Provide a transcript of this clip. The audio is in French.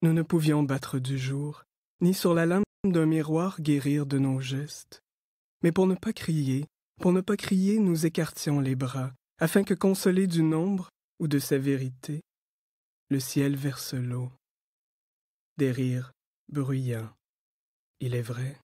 Nous ne pouvions battre du jour, ni sur la lame d'un miroir guérir de nos gestes. Mais pour ne pas crier, pour ne pas crier, nous écartions les bras, afin que consolés du nombre ou de sa vérité, le ciel verse l'eau. Des rires bruyants, il est vrai.